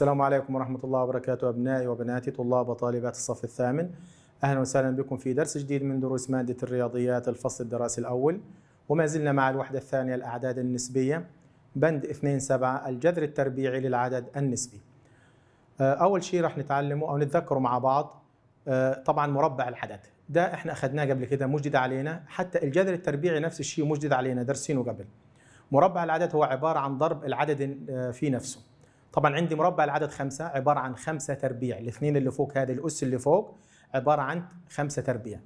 السلام عليكم ورحمة الله وبركاته أبنائي وبناتي طلاب وطالبات الصف الثامن أهلا وسهلا بكم في درس جديد من دروس مادة الرياضيات الفصل الدراسي الأول وما زلنا مع الوحدة الثانية الأعداد النسبية بند 2 7 الجذر التربيعي للعدد النسبي آه، أول شيء راح نتعلمه أو نتذكره مع بعض آه، طبعا مربع العدد ده احنا اخذناه قبل كده مجدد علينا حتى الجذر التربيعي نفس الشيء مجدد علينا درسينه قبل مربع العدد هو عبارة عن ضرب العدد آه، في نفسه طبعا عندي مربع العدد خمسة عبارة عن خمسة تربيع الاثنين اللي فوق هذه الأس اللي فوق عبارة عن خمسة تربيع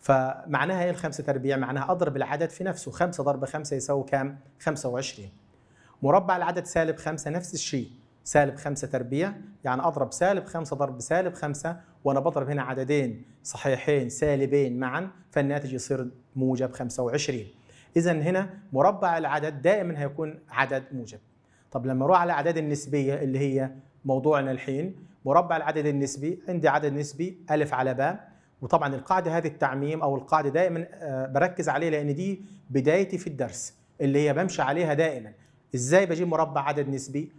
فمعناها ايه الخمسة تربيع؟ معناها أضرب العدد في نفسه خمسة ضرب خمسة يساوي كام؟ 25 مربع العدد سالب خمسة نفس الشيء سالب خمسة تربيع يعني أضرب سالب خمسة ضرب سالب خمسة وأنا بضرب هنا عددين صحيحين سالبين معا فالناتج يصير موجب 25 إذا هنا مربع العدد دائما هيكون عدد موجب طب لما اروح على الاعداد النسبيه اللي هي موضوعنا الحين مربع العدد النسبي عندي عدد نسبي الف على باء وطبعا القاعده هذه التعميم او القاعده دائما آه، بركز عليها لان دي بدايتي في الدرس اللي هي بمشي عليها دائما ازاي بجيب مربع عدد نسبي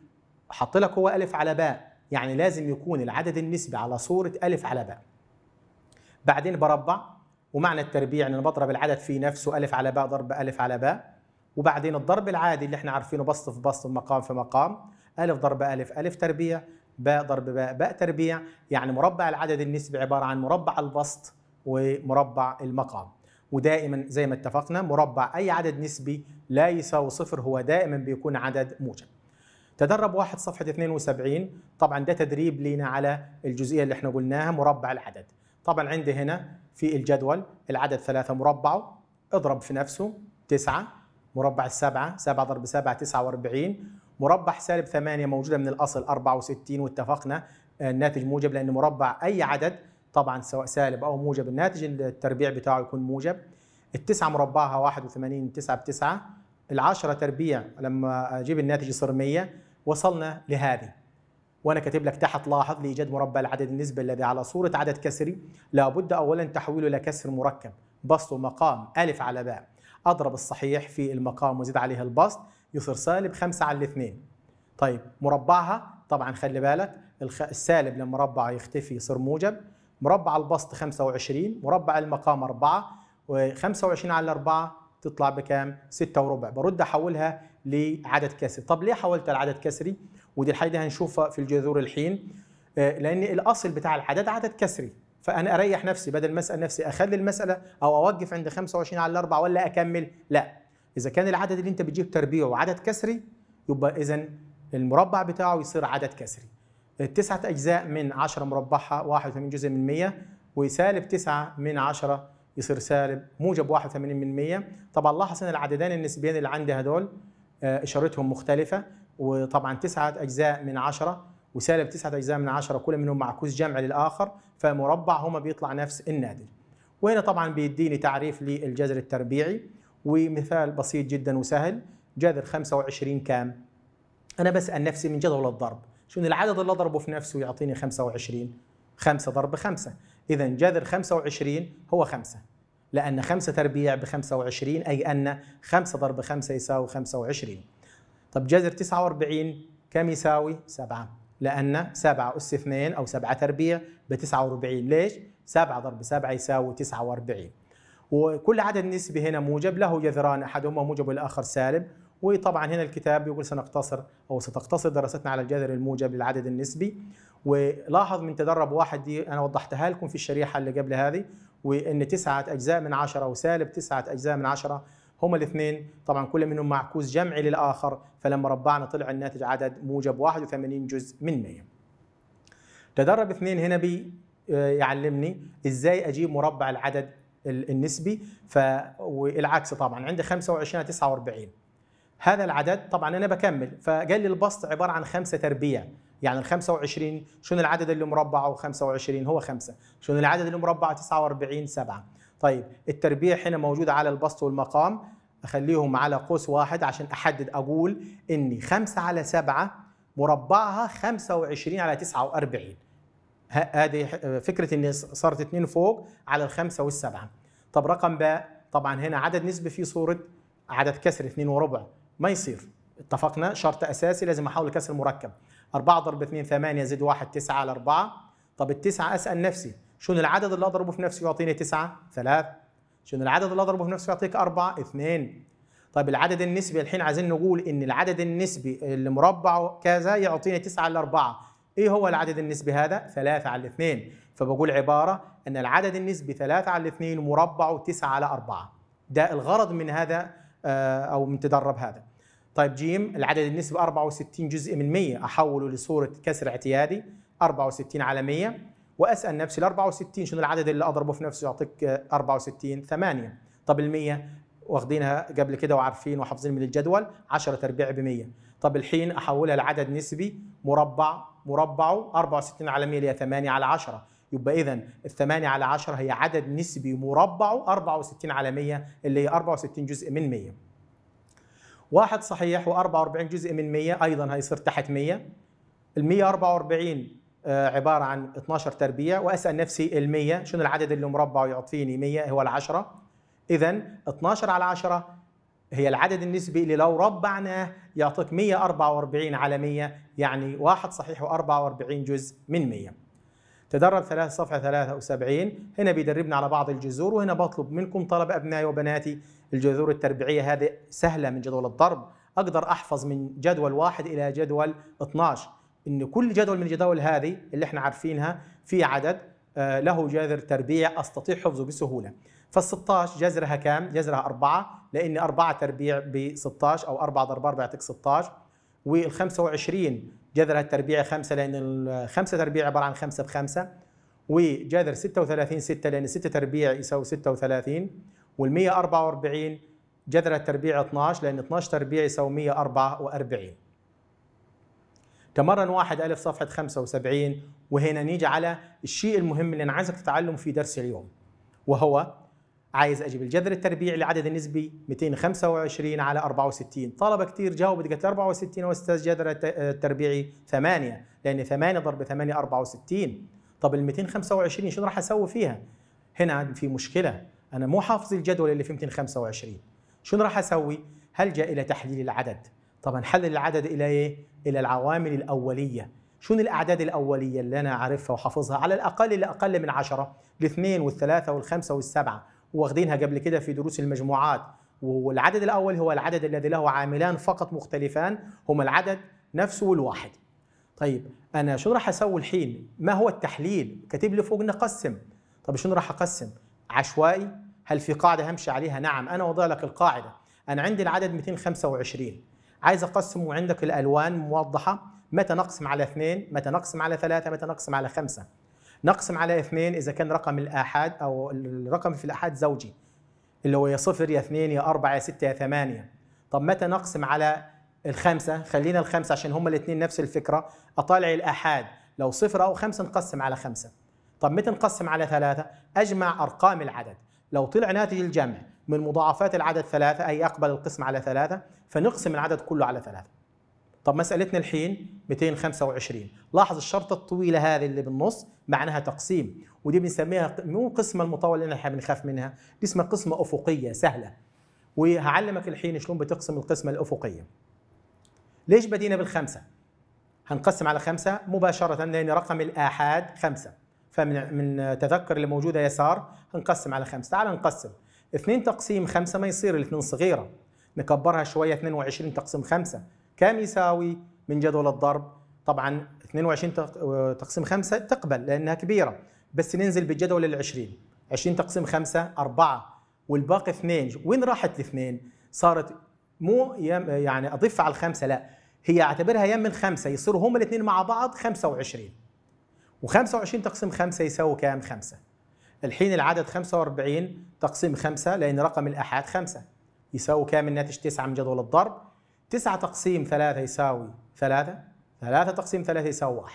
حط لك هو الف على باء يعني لازم يكون العدد النسبي على صوره الف على باء بعدين بربع ومعنى التربيع ان انا بضرب العدد في نفسه الف على باء ضرب الف على باء وبعدين الضرب العادي اللي احنا عارفينه بسط في بسط مقام في مقام ألف ضرب ألف ألف تربيع باء ضرب باء باء تربيع يعني مربع العدد النسبي عبارة عن مربع البسط ومربع المقام ودائما زي ما اتفقنا مربع أي عدد نسبي لا يساوي صفر هو دائما بيكون عدد موجب تدرب واحد صفحة 72 طبعا ده تدريب لينا على الجزئية اللي احنا قلناها مربع العدد طبعا عندي هنا في الجدول العدد ثلاثة مربعه اضرب في نفسه تسعة مربع السبعة سبعة ضرب سبعة تسعة واربعين مربع سالب ثمانية موجودة من الأصل أربعة وستين واتفقنا آه، الناتج موجب لأن مربع أي عدد طبعا سواء سالب أو موجب الناتج التربيع بتاعه يكون موجب التسعة مربعها واحد وثمانين تسعة بتسعة العشرة تربيع لما أجيب الناتج يصير مية وصلنا لهذه وانا كاتب لك تحت لاحظ لايجاد مربع العدد النسبي الذي على صوره عدد كسري لابد اولا تحويله الى كسر مركب بسط مقام الف على باء اضرب الصحيح في المقام وزيد عليه البسط يصير سالب 5 على الاثنين طيب مربعها طبعا خلي بالك السالب للمربع يختفي يصير موجب مربع البسط 25 مربع المقام 4 و25 على 4 تطلع بكام 6 وربع برد احولها لعدد كسري طب ليه حولتها لعدد كسري ودي الحاجه دي هنشوفها في الجذور الحين آه، لان الاصل بتاع العدد عدد كسري فانا اريح نفسي بدل ما اسال نفسي اخلي المساله او اوقف عند 25 على 4 ولا اكمل لا اذا كان العدد اللي انت بتجيب تربيعه عدد كسري يبقى اذا المربع بتاعه يصير عدد كسري التسعة أجزاء من 10 مربعها 81 جزء من 100 وسالب 9 من 10 يصير سالب موجب 81 من 100 طبعا لاحظ ان العددان النسبيين اللي عندي هدول آه، اشارتهم مختلفه وطبعا 9 اجزاء من 10 وسالب 9 اجزاء من 10 كل منهم معكوس جمع للاخر فمربع هما بيطلع نفس النادي وهنا طبعا بيديني تعريف للجذر التربيعي ومثال بسيط جدا وسهل جذر 25 كام انا بسال نفسي من جدول الضرب شو العدد اللي اضربه في نفسه يعطيني 25 5 ضرب 5 اذا جذر 25 هو 5 لان 5 تربيع ب 25 اي ان 5 ضرب 5 يساوي 25 طب جذر 49 كم يساوي 7 لأن 7 أس 2 أو 7 تربيع ب 49 ليش؟ 7 ضرب 7 يساوي 49 وكل عدد نسبي هنا موجب له جذران أحدهما موجب والآخر سالب وطبعا هنا الكتاب يقول سنقتصر أو ستقتصر دراستنا على الجذر الموجب للعدد النسبي ولاحظ من تدرب واحد دي أنا وضحتها لكم في الشريحة اللي قبل هذه وإن تسعة أجزاء من عشرة وسالب تسعة أجزاء من عشرة هما الاثنين طبعا كل منهم معكوس جمعي للاخر فلما ربعنا طلع الناتج عدد موجب 81 جزء من 100 تدرب اثنين هنا بي آه، يعلمني ازاي اجيب مربع العدد النسبي ف والعكس طبعا عندي 25 49 هذا العدد طبعا انا بكمل فقال لي البسط عباره عن 5 تربيع يعني ال 25 شنو العدد اللي مربعه 25 هو 5 شنو العدد اللي مربعه 49 7 طيب التربيع هنا موجود على البسط والمقام اخليهم على قوس واحد عشان احدد اقول اني 5 على 7 مربعها 25 على 49 هذه فكره ان صارت اثنين فوق على الخمسه والسبعه طب رقم باء طبعا هنا عدد نسبي في صوره عدد كسر اثنين وربع ما يصير اتفقنا شرط اساسي لازم احول كسر مركب 4 ضرب 2 8 زد 1 9 على 4 طب التسعه اسال نفسي شنو العدد اللي اضربه في نفسه يعطيني 9 3 شنو العدد اللي اضربه في نفسه يعطيك 4 2 طيب العدد النسبي الحين عايزين نقول ان العدد النسبي اللي مربعه كذا يعطيني 9 على 4 ايه هو العدد النسبي هذا 3 على 2 فبقول عباره ان العدد النسبي 3 على 2 مربعه 9 على 4 ده الغرض من هذا آه، او من تدرب هذا طيب ج العدد النسبي 64 جزء من 100 احوله لصوره كسر اعتيادي 64 على 100 واسال نفسي ال 64 شنو العدد اللي اضربه في نفسي يعطيك 64 8 طب ال 100 واخدينها قبل كده وعارفين وحافظين من الجدول 10 تربيع ب 100 طب الحين احولها لعدد نسبي مربع مربعه 64 على 100 اللي هي 8 على 10 يبقى اذا ال 8 على 10 هي عدد نسبي مربعه 64 على 100 اللي هي 64 جزء من 100 واحد صحيح و44 جزء من 100 ايضا هيصير تحت 100 ال 144 آه، عباره عن 12 تربيع واسال نفسي ال 100 شنو العدد اللي مربع يعطيني 100 هو ال10 اذا 12 على 10 هي العدد النسبي اللي لو ربعناه يعطيك 144 على 100 يعني واحد صحيح و44 جزء من 100 تدرب ثلاث صفحة 73 هنا بيدربنا على بعض الجذور وهنا بطلب منكم طلب أبنائي وبناتي الجذور التربيعية هذه سهلة من جدول الضرب أقدر أحفظ من جدول واحد إلى جدول 12 ان كل جدول من الجداول هذه اللي احنا عارفينها في عدد آه، له جذر تربيع استطيع حفظه بسهوله فال 16 جذرها كام؟ جذرها 4 لان 4 تربيع ب 16 او 4 ضرب 4 بيعطيك 16 وال 25 جذرها التربيع 5 لان ال 5 تربيع عباره عن 5 بخمسة وجذر 36 6 لان 6 تربيع يساوي 36 وال 144 جذر التربيع 12 لان 12 تربيع يساوي 144 تمرن واحد ألف صفحة 75 وهنا نيجي على الشيء المهم اللي أنا عايزك تتعلم في درس اليوم وهو عايز اجيب الجذر التربيعي لعدد النسبي 225 على 64 طلبه كتير جاوبت قالت 64 واستاذ جذر التربيعي 8 لان 8 ضرب 8 64 طب ال 225 شنو راح اسوي فيها هنا في مشكله انا مو حافظ الجدول اللي في 225 شنو راح اسوي هلجا الى تحليل العدد طبعا حلل العدد الى ايه الى العوامل الاوليه شون الاعداد الاوليه اللي انا عارفها وحافظها على الاقل اللي اقل من عشرة الاثنين والثلاثه والخمسه والسبعه واخدينها قبل كده في دروس المجموعات والعدد الاول هو العدد الذي له عاملان فقط مختلفان هما العدد نفسه والواحد طيب انا شنو راح اسوي الحين ما هو التحليل كاتب لي فوق نقسم طب شنو راح اقسم عشوائي هل في قاعده همشي عليها نعم انا وضع لك القاعده انا عندي العدد 225 عايز اقسم وعندك الالوان موضحه متى نقسم على اثنين متى نقسم على ثلاثه متى نقسم على خمسه نقسم على اثنين اذا كان رقم الاحاد او الرقم في الاحاد زوجي اللي هو يا صفر يا اثنين يا أربعة يا ستة يا ثمانية طب متى نقسم على الخمسة خلينا الخمسة عشان هما الاثنين نفس الفكرة أطالع الآحاد لو صفر أو خمسة نقسم على خمسة طب متى نقسم على ثلاثة أجمع أرقام العدد لو طلع ناتج الجمع من مضاعفات العدد ثلاثة أي أقبل القسم على ثلاثة فنقسم العدد كله على ثلاثة طب مسألتنا الحين 225 لاحظ الشرطة الطويلة هذه اللي بالنص معناها تقسيم ودي بنسميها مو قسمة المطولة اللي احنا بنخاف منها دي اسمها قسمة أفقية سهلة وهعلمك الحين شلون بتقسم القسمة الأفقية ليش بدينا بالخمسة؟ هنقسم على خمسة مباشرة لأن رقم الآحاد خمسة فمن من تذكر اللي موجودة يسار هنقسم على خمسة تعال نقسم 2 تقسيم 5 ما يصير الاثنين صغيرة نكبرها شوية 22 تقسيم 5 كم يساوي من جدول الضرب طبعا 22 تقسيم 5 تقبل لأنها كبيرة بس ننزل بالجدول ال 20 20 تقسيم 5 4 والباقي 2 وين راحت الاثنين صارت مو يعني أضيف على الخمسة لا هي اعتبرها يم من خمسة يصيروا هم الاثنين مع بعض 25 و25 تقسيم 5 يساوي كام 5 الحين العدد 45 تقسيم 5 لأن رقم الآحاد 5 يساوي كام الناتج 9 من جدول الضرب 9 تقسيم 3 يساوي 3 3 تقسيم 3 يساوي 1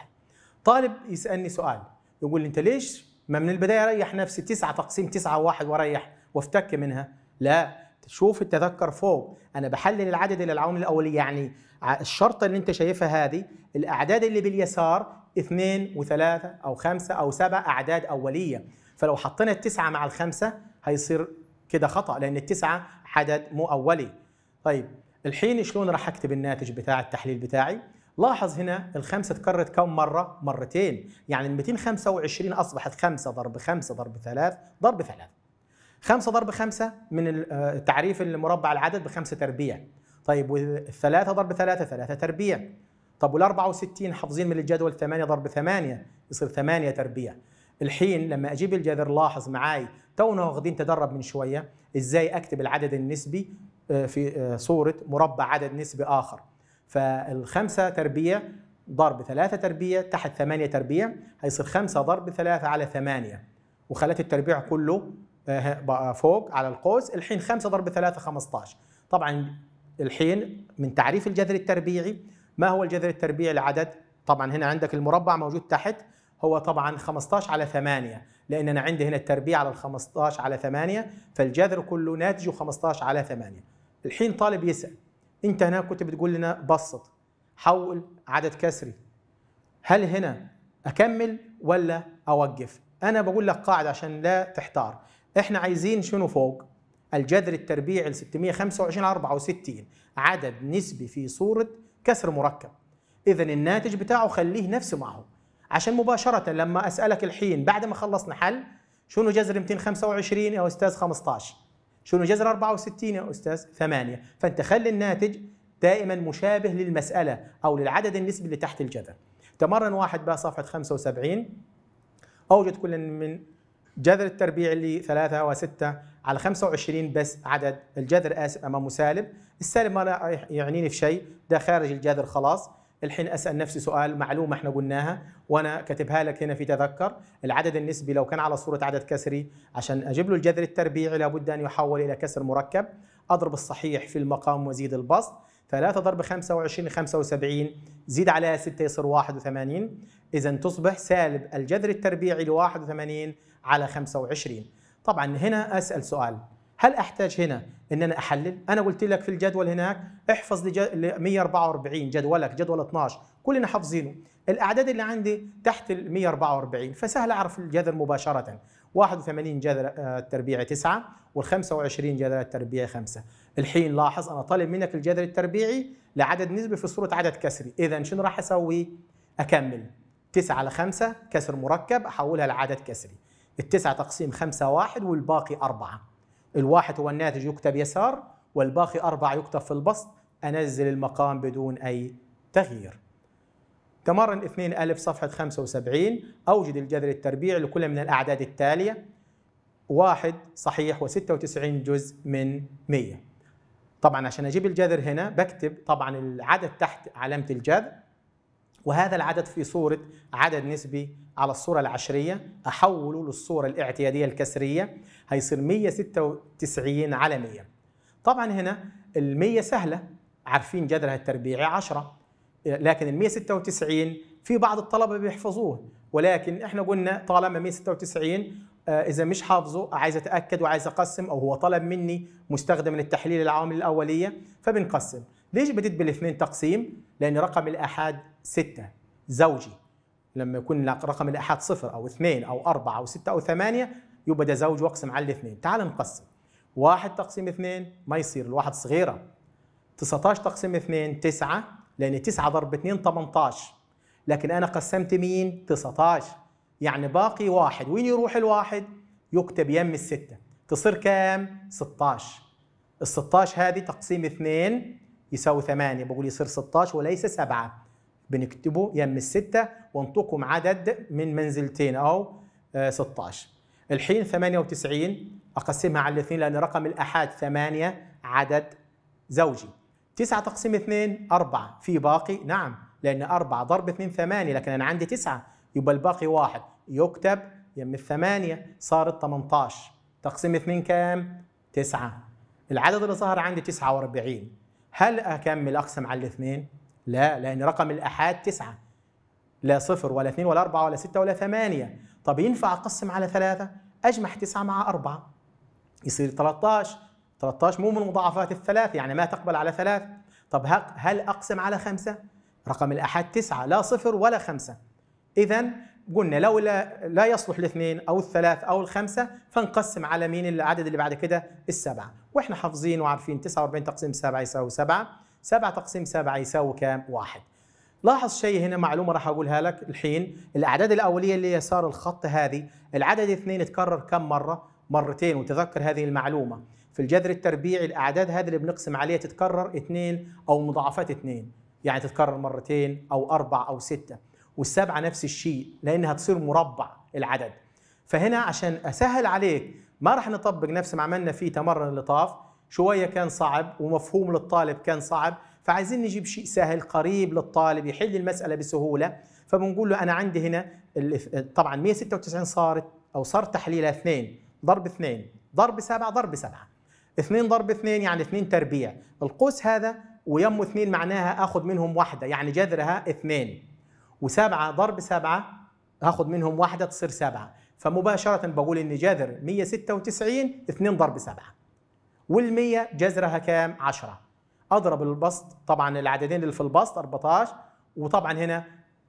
طالب يسألني سؤال يقول لي أنت ليش ما من البداية ريح نفسي 9 تقسيم 9 1 وريح وافتك منها لا شوف التذكر فوق انا بحلل العدد إلى العوامل الاوليه يعني الشرطه اللي انت شايفها هذه الاعداد اللي باليسار اثنين وثلاثه او خمسه او سبعه اعداد اوليه فلو حطينا التسعة مع الخمسة هيصير كده خطأ لأن التسعة عدد مو أولي طيب الحين شلون راح أكتب الناتج بتاع التحليل بتاعي لاحظ هنا الخمسة تكررت كم مرة؟ مرتين يعني ال 225 أصبحت 5 ضرب 5 ضرب 3 ضرب 3 5 ضرب 5 من التعريف المربع العدد بخمسة تربيع طيب والثلاثة ضرب ثلاثة ثلاثة تربيع طب وال 64 حافظين من الجدول 8 ضرب 8 يصير 8 تربيع الحين لما اجيب الجذر لاحظ معاي تونا واخدين تدرب من شويه ازاي اكتب العدد النسبي آه، في آه، صوره مربع عدد نسبي اخر فالخمسه تربيع ضرب ثلاثة تربيع تحت ثمانية تربيع هيصير خمسة ضرب ثلاثة على ثمانية وخلت التربيع كله آه، فوق على القوس الحين خمسة ضرب ثلاثة 15 طبعا الحين من تعريف الجذر التربيعي ما هو الجذر التربيعي لعدد طبعا هنا عندك المربع موجود تحت هو طبعا 15 على 8 لان انا عندي هنا التربيع على ال 15 على 8 فالجذر كله ناتجه 15 على 8 الحين طالب يسال انت هنا كنت بتقول لنا بسط حول عدد كسري هل هنا اكمل ولا اوقف انا بقول لك قاعده عشان لا تحتار احنا عايزين شنو فوق الجذر التربيعي ل 625 على 64 عدد نسبي في صوره كسر مركب اذا الناتج بتاعه خليه نفسه معه عشان مباشره لما اسالك الحين بعد ما خلصنا حل شنو جذر 225 يا استاذ 15 شنو جذر 64 يا استاذ 8 فانت خلي الناتج دائما مشابه للمساله او للعدد النسبي اللي تحت الجذر تمرن واحد بقى صفحه 75 اوجد كل من جذر التربيع اللي 3 و6 على 25 بس عدد الجذر اسف امامه سالب السالب ما لا يعنيني في شيء ده خارج الجذر خلاص الحين اسال نفسي سؤال معلومه احنا قلناها وانا كاتبها لك هنا في تذكر العدد النسبي لو كان على صوره عدد كسري عشان اجيب له الجذر التربيعي لابد ان يحول الى كسر مركب اضرب الصحيح في المقام وزيد البسط 3 ضرب 25 75 زيد عليها 6 يصير 81 اذا تصبح سالب الجذر التربيعي ل 81 على 25 طبعا هنا اسال سؤال هل احتاج هنا ان انا احلل انا قلت لك في الجدول هناك احفظ ل 144 جدولك جدول 12 كلنا حافظينه الاعداد اللي عندي تحت ال 144 فسهل اعرف الجذر مباشره 81 آه، جذر التربيع 9 وال 25 جذر التربيع 5 الحين لاحظ انا طالب منك الجذر التربيعي لعدد نسبي في صوره عدد كسري اذا شنو راح اسوي اكمل 9 على 5 كسر مركب احولها لعدد كسري التسعة تقسيم 5 واحد والباقي أربعة الواحد هو الناتج يكتب يسار والباقي أربعة يكتب في البسط أنزل المقام بدون أي تغيير تمرن 2 ألف صفحة 75 أوجد الجذر التربيعي لكل من الأعداد التالية واحد صحيح و96 جزء من 100 طبعا عشان أجيب الجذر هنا بكتب طبعا العدد تحت علامة الجذر وهذا العدد في صورة عدد نسبي على الصورة العشرية أحوله للصورة الاعتيادية الكسرية هيصير 196 على 100 طبعا هنا ال 100 سهلة عارفين جذرها التربيعي 10 لكن ال 196 في بعض الطلبة بيحفظوه ولكن احنا قلنا طالما 196 آه، اذا مش حافظه عايز اتاكد وعايز اقسم او هو طلب مني مستخدم التحليل العوامل الاوليه فبنقسم ليش بديت بالاثنين تقسيم لان رقم الاحاد 6 زوجي لما يكون رقم الآحاد صفر أو اثنين أو أربعة أو ستة أو ثمانية يبقى ده زوج واقسم على الاثنين تعال نقسم واحد تقسيم اثنين ما يصير الواحد صغيرة 19 تقسيم اثنين تسعة لأن تسعة ضرب اثنين 18 لكن أنا قسمت مين 19 يعني باقي واحد وين يروح الواحد يكتب يم الستة تصير كام 16 ال 16 هذه تقسيم اثنين يساوي 8 بقول يصير 16 وليس 7 بنكتبه يم الستة وانطقم عدد من منزلتين أو 16 آه، الحين 98 أقسمها على الاثنين لأن رقم الأحاد ثمانية عدد زوجي تسعة تقسيم اثنين أربعة في باقي نعم لأن أربعة ضرب اثنين ثمانية لكن أنا عندي تسعة يبقى الباقي واحد يكتب يم الثمانية صار 18 تقسيم اثنين كام؟ تسعة العدد اللي ظهر عندي تسعة وأربعين هل أكمل أقسم على الاثنين؟ لا لأن رقم الآحاد تسعة لا صفر ولا اثنين ولا أربعة ولا ستة ولا ثمانية طب ينفع أقسم على ثلاثة أجمع تسعة مع أربعة يصير 13 13 مو من مضاعفات الثلاث يعني ما تقبل على ثلاث طب هل أقسم على خمسة رقم الأحد تسعة لا صفر ولا خمسة إذا قلنا لو لا, لا يصلح الاثنين أو الثلاث أو الخمسة فنقسم على مين العدد اللي بعد كده السبعة وإحنا حافظين وعارفين 49 تقسيم 7 يساوي 7 7 تقسيم 7 يساوي كام؟ واحد. لاحظ شيء هنا معلومه راح اقولها لك الحين الاعداد الاوليه اللي يسار الخط هذه العدد اثنين اتكرر كم مره؟ مرتين وتذكر هذه المعلومه في الجذر التربيعي الاعداد هذه اللي بنقسم عليها تتكرر اثنين او مضاعفات اثنين يعني تتكرر مرتين او اربع او سته والسبعه نفس الشيء لانها تصير مربع العدد فهنا عشان اسهل عليك ما راح نطبق نفس ما عملنا في تمرن اللطاف شوية كان صعب ومفهوم للطالب كان صعب فعايزين نجيب شيء سهل قريب للطالب يحل المسألة بسهولة فبنقول له أنا عندي هنا طبعا 196 صارت أو صار تحليلها 2 ضرب 2 ضرب 7 ضرب 7 2 ضرب 2 يعني 2 تربيع القوس هذا ويم 2 معناها آخذ منهم واحدة يعني جذرها 2 و7 ضرب 7 أخذ منهم واحدة تصير 7 فمباشرة بقول إن جذر 196 2 ضرب 7 وال100 جذرها كام؟ 10 اضرب البسط طبعا العددين اللي في البسط 14 وطبعا هنا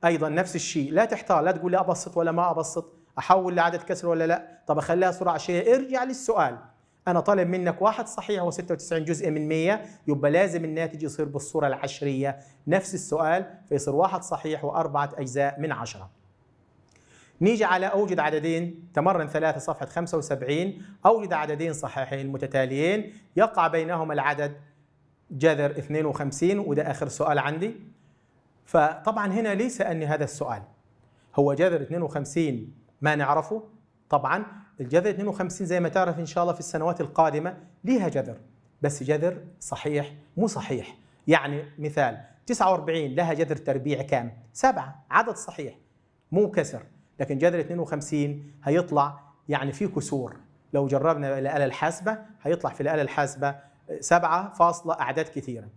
ايضا نفس الشيء لا تحتار لا تقول لي ابسط ولا ما ابسط احول لعدد كسر ولا لا طب اخليها صوره عشريه ارجع للسؤال انا طالب منك واحد صحيح و96 جزء من 100 يبقى لازم الناتج يصير بالصوره العشريه نفس السؤال فيصير واحد صحيح واربعه اجزاء من 10 نيجي على اوجد عددين تمرن ثلاثة صفحة 75 اوجد عددين صحيحين متتاليين يقع بينهما العدد جذر 52 وده اخر سؤال عندي فطبعا هنا ليس أني هذا السؤال هو جذر 52 ما نعرفه طبعا الجذر 52 زي ما تعرف ان شاء الله في السنوات القادمة ليها جذر بس جذر صحيح مو صحيح يعني مثال 49 لها جذر تربيع كام؟ سبعة عدد صحيح مو كسر لكن جذر 52 هيطلع يعني في كسور لو جربنا الآلة الحاسبة هيطلع في الآلة الحاسبة سبعة فاصلة أعداد كثيرة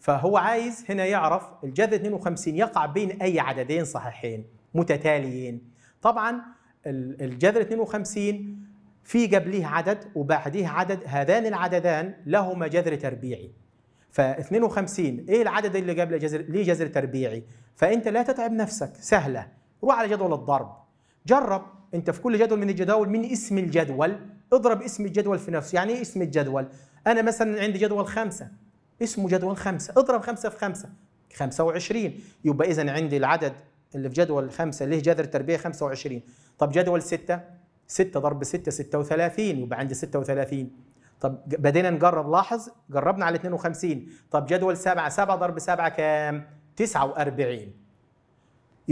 فهو عايز هنا يعرف الجذر 52 يقع بين أي عددين صحيحين متتاليين طبعا الجذر 52 في قبليه عدد وبعديه عدد هذان العددان لهما جذر تربيعي ف 52 ايه العدد اللي قبل جذر ليه جذر تربيعي فانت لا تتعب نفسك سهله روح على جدول الضرب جرب انت في كل جدول من الجداول من اسم الجدول اضرب اسم الجدول في نفسه يعني ايه اسم الجدول انا مثلا عندي جدول خمسة اسمه جدول خمسة اضرب خمسة في خمسة 25 يبقى اذا عندي العدد اللي في جدول خمسة اللي له جذر خمسة 25 طب جدول ستة 6 ضرب 6 36 يبقى عندي 36 طب بدينا نجرب لاحظ جربنا على 52 طب جدول 7 7 ضرب 7 كام 49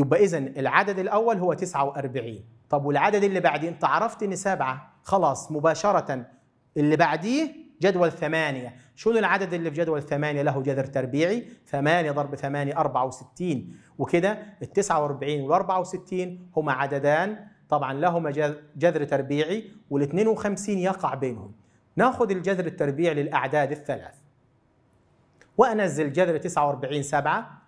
يبقى اذا العدد الاول هو 49 طب والعدد اللي بعديه انت عرفت ان سبعه خلاص مباشره اللي بعديه جدول ثمانية شنو العدد اللي في جدول ثمانية له جذر تربيعي ثمانية ضرب ثمانية أربعة وستين وكده التسعة وأربعين والأربعة وستين هما عددان طبعا لهما جذر تربيعي والاثنين وخمسين يقع بينهم ناخد الجذر التربيعي للأعداد الثلاث وأنزل جذر تسعة واربعين سبعة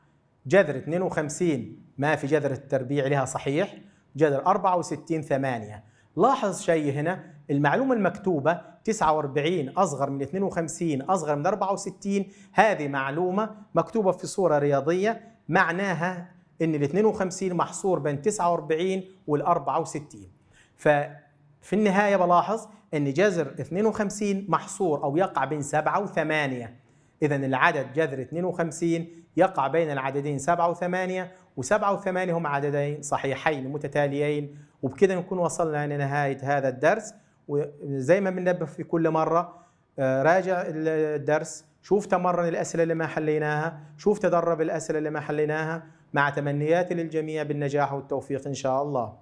جذر 52 ما في جذر التربيع لها صحيح جذر 64 8 لاحظ شيء هنا المعلومة المكتوبة 49 أصغر من 52 أصغر من 64 هذه معلومة مكتوبة في صورة رياضية معناها أن ال 52 محصور بين 49 وال 64 ففي النهاية بلاحظ أن جذر 52 محصور أو يقع بين 7 و 8 إذا العدد جذر 52 يقع بين العددين 7 و8 و7 و8 هم عددين صحيحين متتاليين وبكده نكون وصلنا لنهاية هذا الدرس وزي ما بننبه في كل مرة آه، راجع الدرس شوف تمرن الأسئلة اللي ما حليناها شوف تدرب الأسئلة اللي ما حليناها مع تمنياتي للجميع بالنجاح والتوفيق إن شاء الله